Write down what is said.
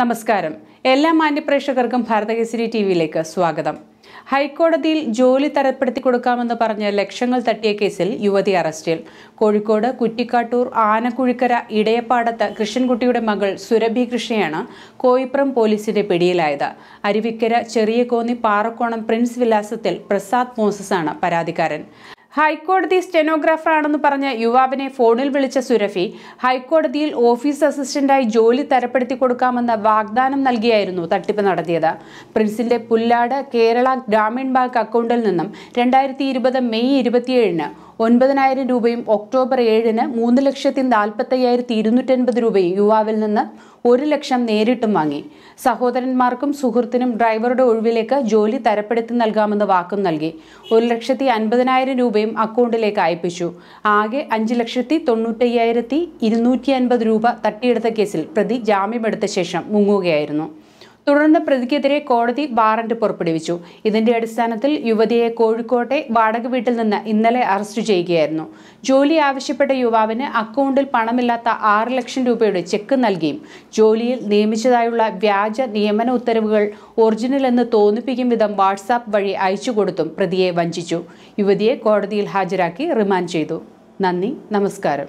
നമസ്കാരം എല്ലാ മാന്യപ്രേക്ഷകർക്കും ഭാരതകേസരി ടി വിയിലേക്ക് സ്വാഗതം ഹൈക്കോടതിയിൽ ജോലി തരപ്പെടുത്തി കൊടുക്കാമെന്ന് പറഞ്ഞ് ലക്ഷങ്ങൾ തട്ടിയ കേസിൽ യുവതി അറസ്റ്റിൽ കോഴിക്കോട് കുറ്റിക്കാട്ടൂർ ആനക്കുഴിക്കര ഇടയപ്പാടത്ത് കൃഷ്ണൻകുട്ടിയുടെ മകൾ സുരഭി കൃഷ്ണയാണ് കോയിപ്പുറം പോലീസിന്റെ പിടിയിലായത് അരുവിക്കര ചെറിയ കോന്നി പാറക്കോണം പ്രിൻസ് വിലാസത്തിൽ പ്രസാദ് മോസസാണ് പരാതിക്കാരൻ ഹൈക്കോടതി സ്റ്റെനോഗ്രാഫറാണെന്ന് പറഞ്ഞ യുവാവിനെ ഫോണിൽ വിളിച്ച സുരഫി ഹൈക്കോടതിയിൽ ഓഫീസ് അസിസ്റ്റന്റായി ജോലി തരപ്പെടുത്തി കൊടുക്കാമെന്ന വാഗ്ദാനം നൽകിയായിരുന്നു തട്ടിപ്പ് നടത്തിയത് പ്രിൻസിന്റെ പുല്ലാട് കേരള ഗ്രാമീൺ ബാങ്ക് അക്കൗണ്ടിൽ നിന്നും രണ്ടായിരത്തി മെയ് ഇരുപത്തിയേഴിന് ഒൻപതിനായിരം രൂപയും ഒക്ടോബർ ഏഴിന് മൂന്ന് ലക്ഷത്തി നാൽപ്പത്തയ്യായിരത്തി ഇരുന്നൂറ്റൻപത് രൂപയും യുവാവിൽ നിന്ന് ഒരു ലക്ഷം നേരിട്ടും വാങ്ങി സഹോദരന്മാർക്കും സുഹൃത്തിനും ഡ്രൈവറുടെ ഒഴിവിലേക്ക് ജോലി തരപ്പെടുത്തി നൽകാമെന്ന് വാക്കും നൽകി ഒരു ലക്ഷത്തി അൻപതിനായിരം രൂപയും അക്കൗണ്ടിലേക്ക് അയപ്പിച്ചു ആകെ അഞ്ച് ലക്ഷത്തി തൊണ്ണൂറ്റയ്യായിരത്തി ഇരുന്നൂറ്റി അൻപത് രൂപ തട്ടിയെടുത്ത കേസിൽ പ്രതി ജാമ്യമെടുത്ത ശേഷം മുങ്ങുകയായിരുന്നു തുടർന്ന് പ്രതിക്കെതിരെ കോടതി വാറന്റ് പുറപ്പെടുവിച്ചു ഇതിന്റെ അടിസ്ഥാനത്തിൽ യുവതിയെ കോഴിക്കോട്ടെ വാടക വീട്ടിൽ നിന്ന് ഇന്നലെ അറസ്റ്റ് ചെയ്യുകയായിരുന്നു ജോലി ആവശ്യപ്പെട്ട യുവാവിന് അക്കൗണ്ടിൽ പണമില്ലാത്ത ആറ് ലക്ഷം രൂപയുടെ ചെക്ക് നൽകിയും ജോലിയിൽ നിയമിച്ചതായുള്ള വ്യാജ നിയമന ഉത്തരവുകൾ ഒറിജിനൽ എന്ന് തോന്നിപ്പിക്കും വിധം വാട്സാപ്പ് വഴി അയച്ചു കൊടുത്തും പ്രതിയെ വഞ്ചിച്ചു യുവതിയെ കോടതിയിൽ ഹാജരാക്കി റിമാൻഡ് ചെയ്തു നന്ദി നമസ്കാരം